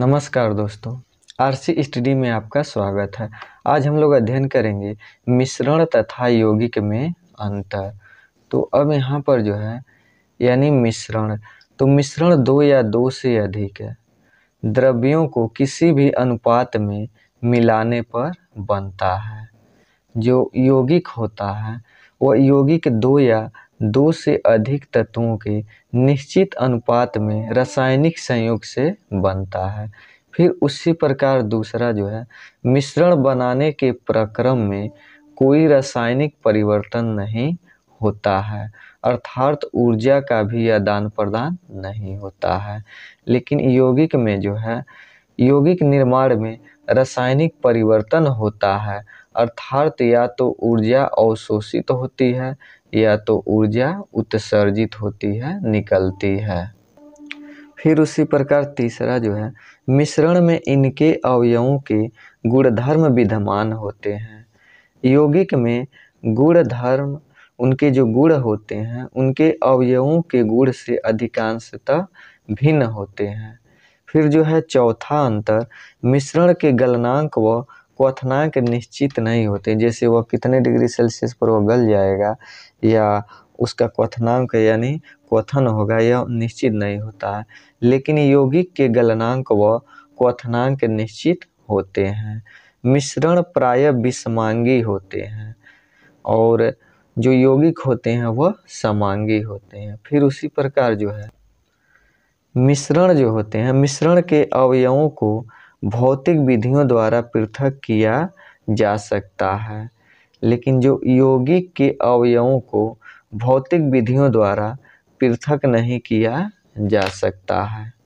नमस्कार दोस्तों RC study में आपका स्वागत है आज हम लोग अध्ययन करेंगे मिश्रण तथा यौगिक में अंतर तो अब यहाँ पर जो है यानी मिश्रण तो मिश्रण दो या दो से अधिक है द्रव्यों को किसी भी अनुपात में मिलाने पर बनता है जो यौगिक होता है वह यौगिक दो या दो से अधिक तत्वों के निश्चित अनुपात में रासायनिक संयोग से बनता है फिर उसी प्रकार दूसरा जो है मिश्रण बनाने के प्रक्रम में कोई रासायनिक परिवर्तन नहीं होता है अर्थात ऊर्जा का भी आदान प्रदान नहीं होता है लेकिन यौगिक में जो है यौगिक निर्माण में रासायनिक परिवर्तन होता है अर्थात या तो ऊर्जा अवशोषित होती है या तो ऊर्जा उत्सर्जित होती है निकलती है फिर उसी प्रकार तीसरा जो है मिश्रण में इनके अवयवों के गुणधर्म विद्यमान होते हैं यौगिक में गुणधर्म उनके जो गुण होते हैं उनके अवयवों के गुण से अधिकांशतः भिन्न होते हैं फिर जो है चौथा अंतर मिश्रण के गलनांक व क्वथनांक निश्चित नहीं होते जैसे वह कितने डिग्री सेल्सियस पर वह गल जाएगा या उसका क्वथनांक यानी क्वथन होगा यह निश्चित नहीं होता है लेकिन यौगिक के गलनांक व क्वथनांक निश्चित होते हैं मिश्रण प्राय विषमांगी होते हैं और जो यौगिक होते हैं वह समांगी होते हैं फिर उसी प्रकार जो है मिश्रण जो होते हैं मिश्रण के अवयवों को भौतिक विधियों द्वारा पृथक किया जा सकता है लेकिन जो यौगिक के अवयवों को भौतिक विधियों द्वारा पृथक नहीं किया जा सकता है